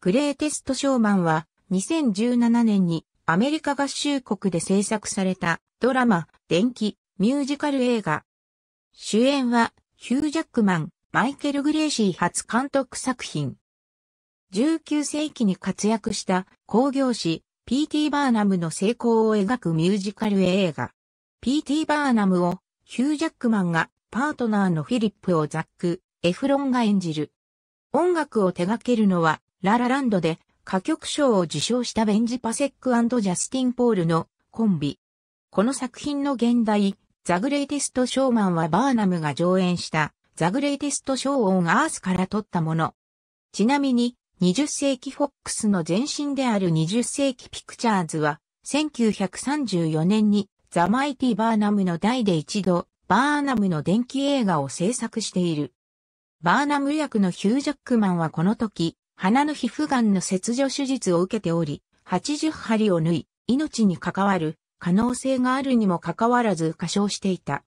グレーテスト・ショーマンは2017年にアメリカ合衆国で制作されたドラマ、電気、ミュージカル映画。主演はヒュー・ジャックマン、マイケル・グレーシー初監督作品。19世紀に活躍した工業師 P.T. バーナムの成功を描くミュージカル映画。P.T. バーナムをヒュー・ジャックマンがパートナーのフィリップをザック・エフロンが演じる。音楽を手掛けるのはララランドで歌曲賞を受賞したベンジ・パセックジャスティン・ポールのコンビ。この作品の現代、ザ・グレイテスト・ショーマンはバーナムが上演したザ・グレイテスト・ショー・オン・アースから取ったもの。ちなみに、20世紀フォックスの前身である20世紀ピクチャーズは、1934年にザ・マイティ・バーナムの代で一度、バーナムの電気映画を制作している。バーナム役のヒュー・ジャックマンはこの時、鼻の皮膚がんの切除手術を受けており、80針を縫い、命に関わる可能性があるにもかかわらず過小していた。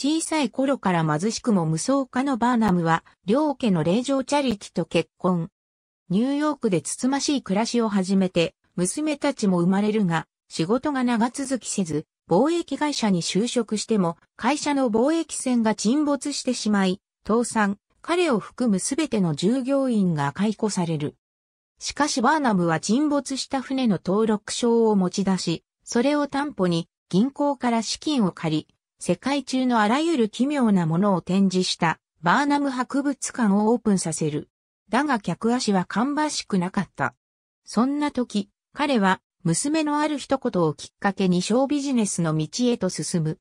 小さい頃から貧しくも無双家のバーナムは、両家の霊場チャリティと結婚。ニューヨークでつつましい暮らしを始めて、娘たちも生まれるが、仕事が長続きせず、貿易会社に就職しても、会社の貿易船が沈没してしまい、倒産、彼を含むすべての従業員が解雇される。しかしバーナムは沈没した船の登録証を持ち出し、それを担保に銀行から資金を借り、世界中のあらゆる奇妙なものを展示したバーナム博物館をオープンさせる。だが客足は芳しくなかった。そんな時、彼は娘のある一言をきっかけに小ビジネスの道へと進む。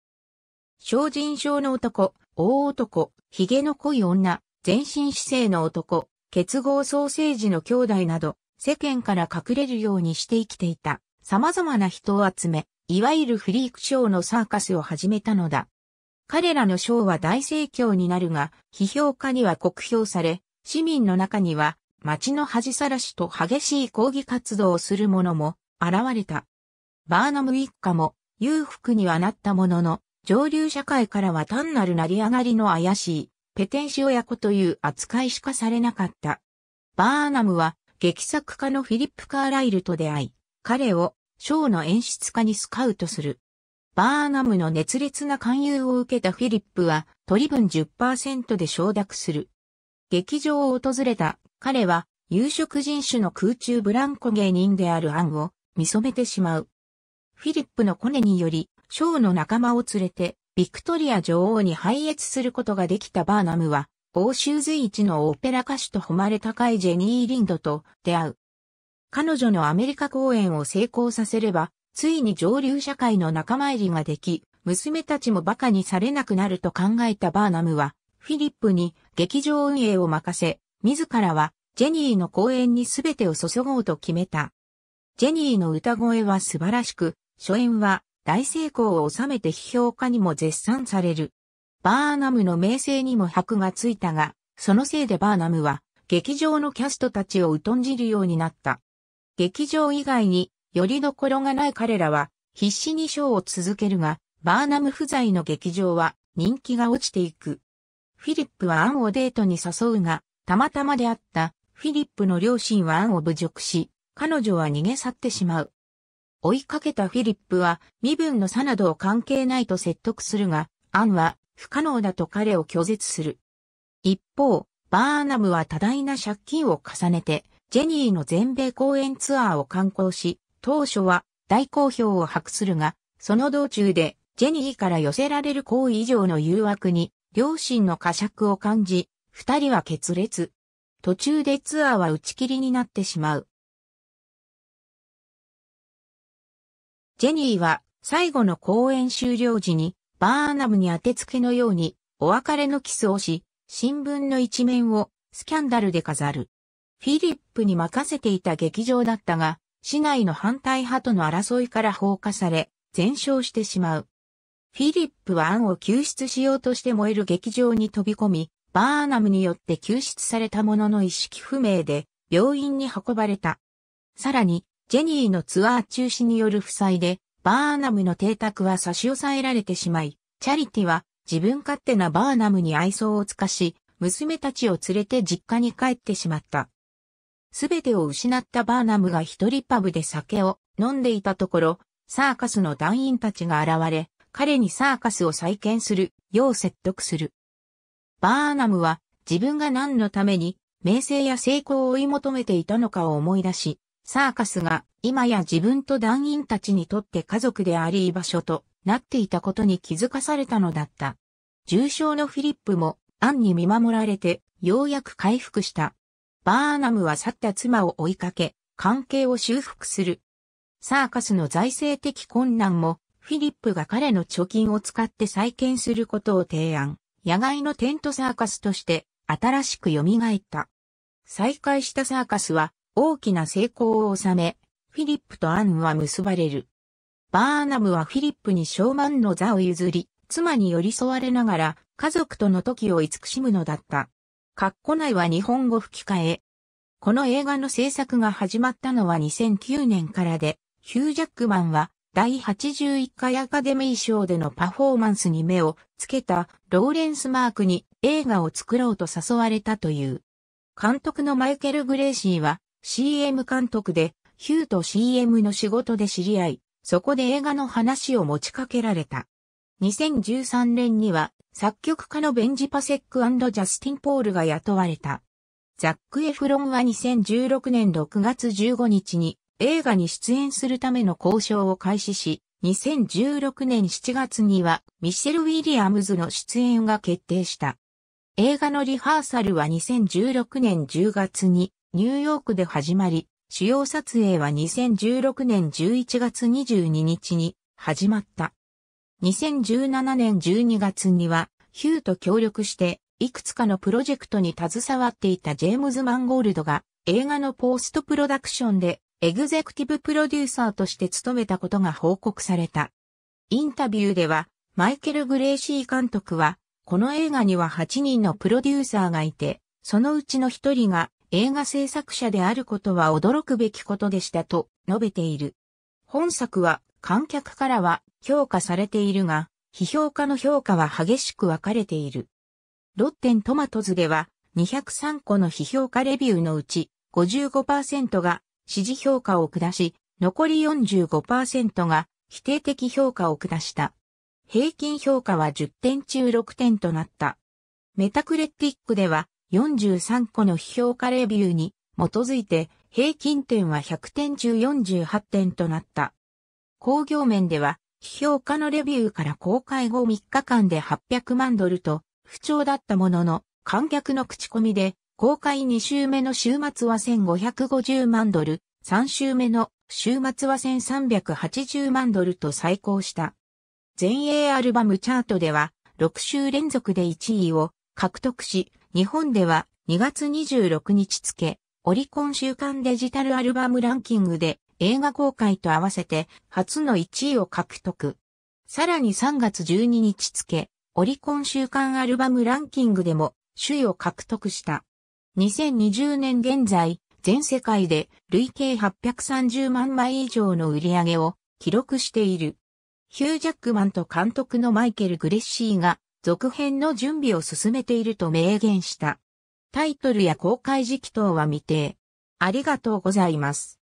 小人症の男、大男、髭の濃い女、全身姿勢の男、結合ソーセージの兄弟など、世間から隠れるようにして生きていた、様々な人を集め、いわゆるフリークショーのサーカスを始めたのだ。彼らのショーは大盛況になるが、批評家には酷評され、市民の中には、街の恥さらしと激しい抗議活動をする者も現れた。バーナム一家も裕福にはなったものの、上流社会からは単なる成り上がりの怪しいペテン氏親子という扱いしかされなかった。バーナムは劇作家のフィリップ・カーライルと出会い、彼をショーの演出家にスカウトする。バーナムの熱烈な勧誘を受けたフィリップは、取り分10%で承諾する。劇場を訪れた彼は、有色人種の空中ブランコ芸人であるアンを見染めてしまう。フィリップのコネにより、ショーの仲間を連れてビクトリア女王に拝謁することができたバーナムは、欧州随一のオペラ歌手と誉れ高いジェニー・リンドと出会う。彼女のアメリカ公演を成功させれば、ついに上流社会の仲間入りができ、娘たちも馬鹿にされなくなると考えたバーナムは、フィリップに劇場運営を任せ、自らはジェニーの公演に全てを注ごうと決めた。ジェニーの歌声は素晴らしく、初演は大成功を収めて批評家にも絶賛される。バーナムの名声にも箔がついたが、そのせいでバーナムは劇場のキャストたちを疎んじるようになった。劇場以外によりどころがない彼らは必死にショーを続けるが、バーナム不在の劇場は人気が落ちていく。フィリップはアンをデートに誘うが、たまたまであったフィリップの両親はアンを侮辱し、彼女は逃げ去ってしまう。追いかけたフィリップは身分の差などを関係ないと説得するが、アンは不可能だと彼を拒絶する。一方、バーナムは多大な借金を重ねて、ジェニーの全米公演ツアーを観光し、当初は大好評を博するが、その道中でジェニーから寄せられる行為以上の誘惑に、両親の過酌を感じ、二人は決裂。途中でツアーは打ち切りになってしまう。ジェニーは最後の公演終了時にバーナムに当て付けのようにお別れのキスをし、新聞の一面をスキャンダルで飾る。フィリップに任せていた劇場だったが、市内の反対派との争いから放火され、全焼してしまう。フィリップはアンを救出しようとして燃える劇場に飛び込み、バーナムによって救出されたものの意識不明で病院に運ばれた。さらに、ジェニーのツアー中止による負債で、バーナムの邸宅は差し押さえられてしまい、チャリティは自分勝手なバーナムに愛想を尽かし、娘たちを連れて実家に帰ってしまった。すべてを失ったバーナムが一人パブで酒を飲んでいたところ、サーカスの団員たちが現れ、彼にサーカスを再建するよう説得する。バーナムは自分が何のために名声や成功を追い求めていたのかを思い出し、サーカスが今や自分と団員たちにとって家族であり居場所となっていたことに気づかされたのだった。重症のフィリップもアンに見守られてようやく回復した。バーナムは去った妻を追いかけ、関係を修復する。サーカスの財政的困難も、フィリップが彼の貯金を使って再建することを提案。野外のテントサーカスとして、新しく蘇った。再開したサーカスは、大きな成功を収め、フィリップとアンは結ばれる。バーナムはフィリップにシ満の座を譲り、妻に寄り添われながら、家族との時を慈しむのだった。カッコ内は日本語吹き替え。この映画の制作が始まったのは2009年からで、ヒュー・ジャックマンは第81回アカデミー賞でのパフォーマンスに目をつけたローレンス・マークに映画を作ろうと誘われたという。監督のマイケル・グレイシーは CM 監督で、ヒューと CM の仕事で知り合い、そこで映画の話を持ちかけられた。2013年には、作曲家のベンジ・パセックジャスティン・ポールが雇われた。ザック・エフロンは2016年6月15日に映画に出演するための交渉を開始し、2016年7月にはミシェル・ウィリアムズの出演が決定した。映画のリハーサルは2016年10月にニューヨークで始まり、主要撮影は2016年11月22日に始まった。2017年12月には、ヒューと協力して、いくつかのプロジェクトに携わっていたジェームズ・マンゴールドが、映画のポストプロダクションで、エグゼクティブプロデューサーとして務めたことが報告された。インタビューでは、マイケル・グレイシー監督は、この映画には8人のプロデューサーがいて、そのうちの1人が映画制作者であることは驚くべきことでしたと述べている。本作は観客からは評価されているが、批評家の評価は激しく分かれている。ロッテントマトズでは203個の批評家レビューのうち55%が支持評価を下し、残り45%が否定的評価を下した。平均評価は10点中6点となった。メタクレティックでは43個の批評家レビューに基づいて平均点は100点中48点となった。工業面では、批評家のレビューから公開後3日間で800万ドルと不調だったものの、観客の口コミで公開2週目の週末は1550万ドル、3週目の週末は1380万ドルと最高した。全英アルバムチャートでは6週連続で1位を獲得し、日本では2月26日付、オリコン週間デジタルアルバムランキングで映画公開と合わせて初の1位を獲得。さらに3月12日付、オリコン週間アルバムランキングでも首位を獲得した。2020年現在、全世界で累計830万枚以上の売り上げを記録している。ヒュー・ジャックマンと監督のマイケル・グレッシーが続編の準備を進めていると明言した。タイトルや公開時期等は未定。ありがとうございます。